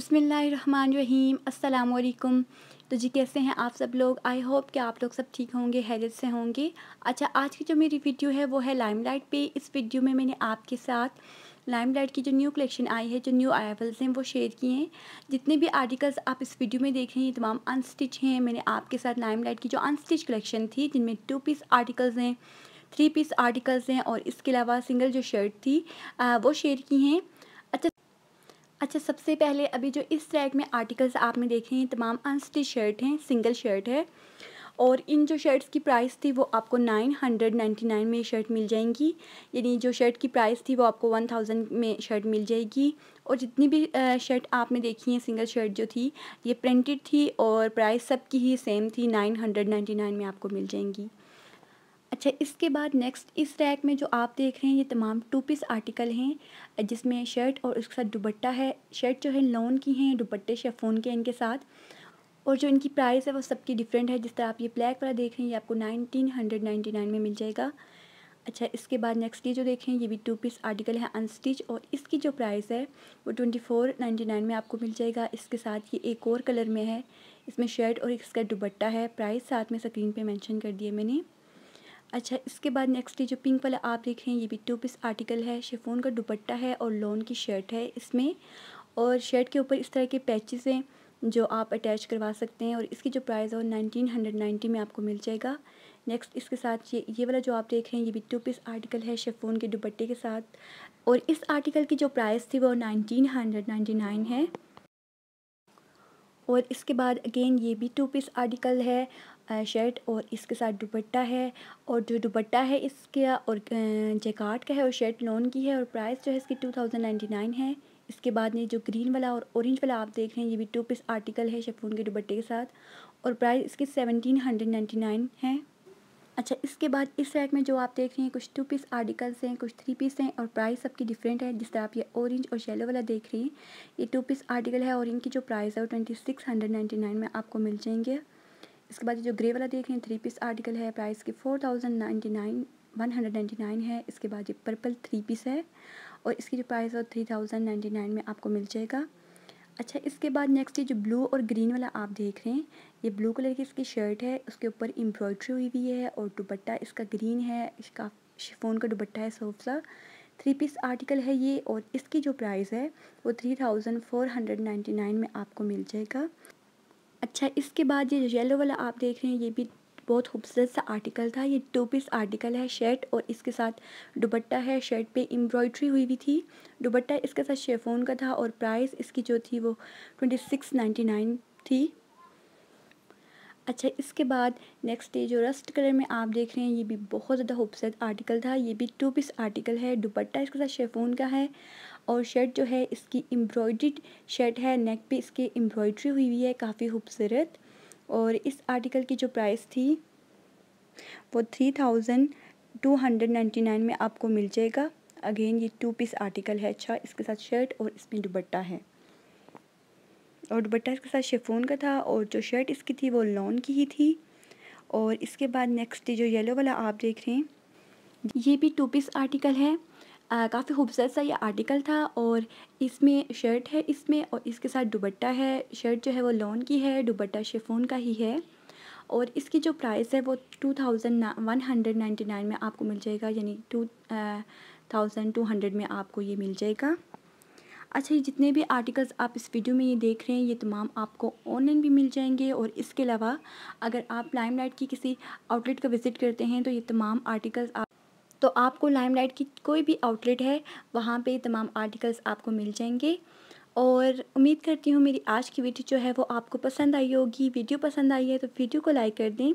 बसमीम अल्लाम तो जी कैसे हैं आप सब लोग आई होप कि आप लोग सब ठीक होंगे हैरत से होंगे अच्छा आज की जो मेरी वीडियो है वो है लाइमलाइट पे इस वीडियो में मैंने आपके साथ लाइमलाइट की जो न्यू कलेक्शन आई है जो न्यू अरावल्स हैं वो शेयर किए हैं जितने भी आर्टिकल्स आप इस वीडियो में देख रहे हैं तमाम अनस्टिच हैं मैंने आपके साथ लाइमलाइट की जो अनस्टिच कलेक्शन थी जिनमें टू पीस आर्टिकल्स हैं थ्री पीस आर्टिकल्स हैं और इसके अलावा सिंगल जो शर्ट थी आ, वो शेयर की हैं अच्छा सबसे पहले अभी जो इस साइड में आर्टिकल्स आपने देखे हैं तमाम अनस्टिच शर्ट हैं सिंगल शर्ट है और इन जो शर्ट्स की प्राइस थी वो आपको नाइन हंड्रेड नाइन्टी नाइन में शर्ट मिल जाएंगी यानी जो शर्ट की प्राइस थी वो आपको वन थाउजेंड में शर्ट मिल जाएगी और जितनी भी शर्ट आपने देखी है सिंगल शर्ट जो थी ये प्रिंटेड थी और प्राइस सबकी ही सेम थी नाइन हंड्रेड नाइन्टी नाइन में आपको मिल जाएंगी अच्छा इसके बाद नेक्स्ट इस रैक में जो आप देख रहे हैं ये तमाम टू पीस आर्टिकल हैं जिसमें शर्ट और उसके साथ दुबट्टा है शर्ट जो है लॉन की हैं दुबट्टे शेफोन के इनके साथ और जो इनकी प्राइस है वो सबकी डिफरेंट है जिस तरह आप ये ब्लैक वाला देख रहे हैं ये आपको नाइनटीन हंड्रेड नाइन्टी नाइन में मिल जाएगा अच्छा इसके बाद नेक्स्ट ये जो देखें ये भी टू पीस आर्टिकल है अनस्टिच और इसकी जो प्राइस है वो ट्वेंटी फोर नाइन्टी नाइन में आपको मिल जाएगा इसके साथ ये एक और कलर में है इसमें शर्ट और इसका दुबट्टा है प्राइस साथ में स्क्रीन पर मैंशन कर दिए मैंने अच्छा इसके बाद नेक्स्ट जो पिंक वाला आप देख रहे हैं ये भी टू पीस आर्टिकल है शेफोन का दुपट्टा है और लॉन की शर्ट है इसमें और शर्ट के ऊपर इस तरह के पैचेस हैं जो आप अटैच करवा सकते हैं और इसकी जो प्राइस है वो नाइनटीन हंड्रेड नाइन्टी में आपको मिल जाएगा नेक्स्ट इसके साथ ये ये वाला जो आप देख रहे हैं ये भी टू पीस आर्टिकल है शेफोन के दुपट्टे के साथ और इस आर्टिकल की जो प्राइस थी वो नाइनटीन हंड्रेड नाइन्टी नाइन है और इसके बाद अगेन ये भी टू पीस आर्टिकल है शर्ट और इसके साथ दुपट्टा है और जो दुपट्टा है इसका और जैकार्ड का है और शर्ट लॉन की है और प्राइस जो है इसकी टू थाउजेंड नाइन्टी नाइन है इसके बाद ये जो ग्रीन वाला और ऑरेंज वाला आप देख रहे हैं ये भी टू पीस आर्टिकल है शेफून के दुपट्टे के साथ और प्राइस इसकी सेवनटीन हंड्रेड नाइन्टी नाइन है अच्छा इसके बाद इस साइड में जो आप देख रहे हैं कुछ टू पीस आर्टिकल्स हैं कुछ थ्री पीस हैं और प्राइस सबकी डिफरेंट है जिस तरह आप ये ऑरेंज और येलो वाला देख रही हैं ये टू पीस आर्टिकल है और इनकी जो प्राइस है वो twenty six hundred ninety nine में आपको मिल जाएंगे इसके बाद जो ग्रे वाला देख रहे हैं थ्री पीस आर्टिकल है प्राइस की four thousand ninety nine one hundred ninety nine है इसके बाद ये पर्पल थ्री पीस है और इसकी जो प्राइस है थ्री थाउजेंड नाइन्टी नाइन में आपको मिल जाएगा अच्छा इसके बाद नेक्स्ट ये जो ब्लू और ग्रीन वाला आप देख रहे हैं ये ब्लू कलर की इसकी शर्ट है उसके ऊपर एम्ब्रॉयड्री हुई हुई है और दुपट्टा इसका ग्रीन है इसका शिफोन का दुपट्टा है सोफ सा थ्री पीस आर्टिकल है ये और इसकी जो प्राइस है वो three thousand four hundred ninety nine में आपको मिल जाएगा अच्छा इसके बाद ये येलो वाला आप देख रहे हैं ये भी बहुत खूबसूरत सा आर्टिकल था ये टू पीस आर्टिकल है शर्ट और इसके साथ दुबट्टा है शर्ट पे एम्ब्रॉयड्री हुई हुई थी दुबट्टा इसके साथ शेफोन का था और प्राइस इसकी जो थी वो ट्वेंटी सिक्स नाइन्टी नाइन थी अच्छा इसके बाद नेक्स्ट ये जो रस्ट कलर में आप देख रहे हैं ये भी बहुत ज़्यादा खूबसूरत आर्टिकल था ये भी टू पीस आर्टिकल है दुपट्टा इसके साथ शेफोन का है और शर्ट जो है इसकी एम्ब्रॉयड्रीड शर्ट है नेक पे इसके एम्ब्रॉयड्री हुई हुई है काफ़ी खूबसूरत और इस आर्टिकल की जो प्राइस थी वो three thousand two hundred ninety nine में आपको मिल जाएगा अगेन ये टू पीस आर्टिकल है अच्छा इसके साथ शर्ट और इसमें दुबट्टा है और दुबट्टा इसके साथ शेफोन का था और जो शर्ट इसकी थी वो लॉन की ही थी और इसके बाद नेक्स्ट जो येलो वाला आप देख रहे हैं ये भी टू पीस आर्टिकल है काफ़ी खूबसूरत सा ये आर्टिकल था और इसमें शर्ट है इसमें और इसके साथ दुबट्टा है शर्ट जो है वो लॉन की है दुबट्टा शेफोन का ही है और इसकी जो प्राइस है वो two thousand one hundred ninety nine में आपको मिल जाएगा यानी टू थाउजेंड टू हंड्रेड में आपको ये मिल जाएगा अच्छा ये जितने भी आर्टिकल्स आप इस वीडियो में ये देख रहे हैं ये तमाम आपको ऑनलाइन भी मिल जाएंगे और इसके अलावा अगर आप लाइट की किसी आउटलेट का विज़िट करते हैं तो ये तमाम आर्टिकल्स आप तो आपको लाइमलाइट की कोई भी आउटलेट है वहाँ पे तमाम आर्टिकल्स आपको मिल जाएंगे और उम्मीद करती हूँ मेरी आज की वीडियो जो है वो आपको पसंद आई होगी वीडियो पसंद आई है तो वीडियो को लाइक कर दें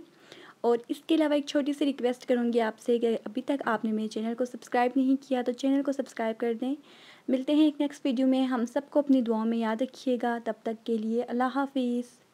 और इसके अलावा एक छोटी सी रिक्वेस्ट करूँगी आपसे कि अभी तक आपने मेरे चैनल को सब्सक्राइब नहीं किया तो चैनल को सब्सक्राइब कर दें मिलते हैं एक नेक्स्ट वीडियो में हम सबको अपनी दुआओं में याद रखिएगा तब तक के लिए अल्लाह हाफिज़